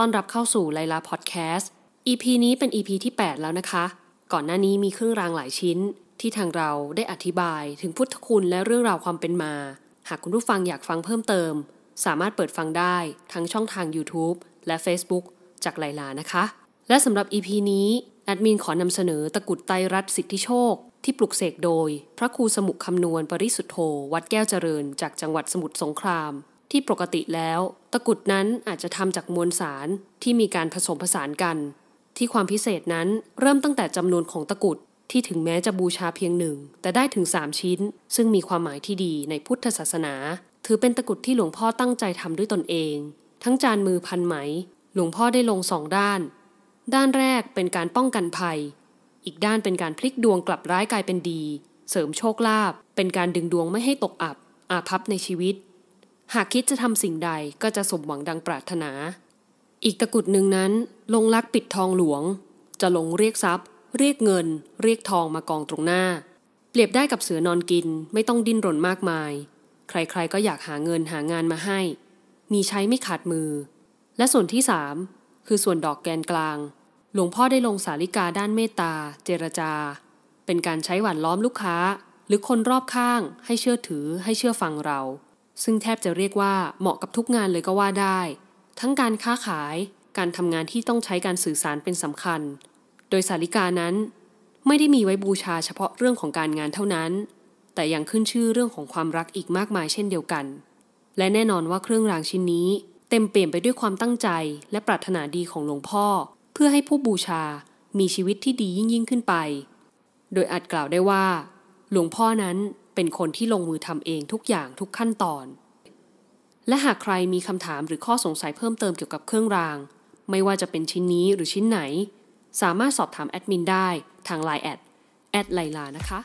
ต้อนรับเข้าสู่ไลลาพอดแคสต์ EP นี้เป็น EP ที่ 8 แล้วนะคะ ก่อนหน้านี้มีเครื่องรางหลายชิ้น ที่ทางเราได้อธิบายถึงพุทธคุณและเรื่องราวความเป็นมา หากคุณผู้ฟังอยากฟังเพิ่มเติม สามารถเปิดฟังได้ทั้งช่องทาง YouTube และ Facebook จากไลลานะคะ และสำหรับ EP นี้ แอดมินขอนำเสนอตะกุดไตรัตสิทธิโชค ที่ปลุกเสกโดย พระครูสมุขคำนวณปริสุทธโธวัดแก้วเจริญ จากจังหวัดสมุทรสงครามที่ปกติแล้ว ตะกุดนั้นอาจจะทำจากมวลสารที่มีการผสมผสานกัน ที่ความพิเศษนั้นเริ่มตั้งแต่จำนวนของตะกุดที่ถึงแม้จะบูชาเพียงหนึ่ง แต่ได้ถึง3ชิ้น ซึ่งมีความหมายที่ดีในพุทธศาสนา ถือเป็นตะกุดที่หลวงพ่อตั้งใจทำด้วยตนเอง ทั้งจานมือพันไหม หลวงพ่อได้ลงสองด้าน ด้านแรกเป็นการป้องกันภัย อีกด้านเป็นการพลิกดวงกลับร้ายกลายเป็นดี เสริมโชคลาภเป็นการดึงดวงไม่ให้ตกอับ อาภัพในชีวิตหากคิดจะทำสิ่งใดก็จะสมหวังดังปรารถนา อีกตะกุดหนึ่งนั้นลงลักปิดทองหลวง จะลงเรียกทรัพย์ เรียกเงิน เรียกทองมากองตรงหน้า เปรียบได้กับเสือนอนกินไม่ต้องดิ้นรนมากมาย ใครๆก็อยากหาเงินหางานมาให้ มีใช้ไม่ขาดมือ และส่วนที่สามคือส่วนดอกแกนกลาง หลวงพ่อได้ลงสาลิกาด้านเมตตาเจรจา เป็นการใช้หวานล้อมลูกค้าหรือคนรอบข้าง ให้เชื่อถือให้เชื่อฟังเราซึ่งแทบจะเรียกว่าเหมาะกับทุกงานเลยก็ว่าได้ ทั้งการค้าขายการทำงานที่ต้องใช้การสื่อสารเป็นสำคัญ โดยสาริกานั้น ไม่ได้มีไว้บูชาเฉพาะเรื่องของการงานเท่านั้น แต่ยังขึ้นชื่อเรื่องของความรักอีกมากมายเช่นเดียวกัน และแน่นอนว่าเครื่องรางชิ้นนี้เต็มเปี่ยมไปด้วยความตั้งใจ และปรารถนาดีของหลวงพ่อ เพื่อให้ผู้บูชามีชีวิตที่ดียิ่งยิ่งขึ้นไป โดยอาจกล่าวได้ว่าหลวงพ่อนั้นเป็นคนที่ลงมือทำเองทุกอย่างทุกขั้นตอน และหากใครมีคำถามหรือข้อสงสัยเพิ่มเติมเกี่ยวกับเครื่องราง ไม่ว่าจะเป็นชิ้นนี้หรือชิ้นไหน สามารถสอบถามแอดมินได้ทางไลน์แอดแอดไลลานะคะ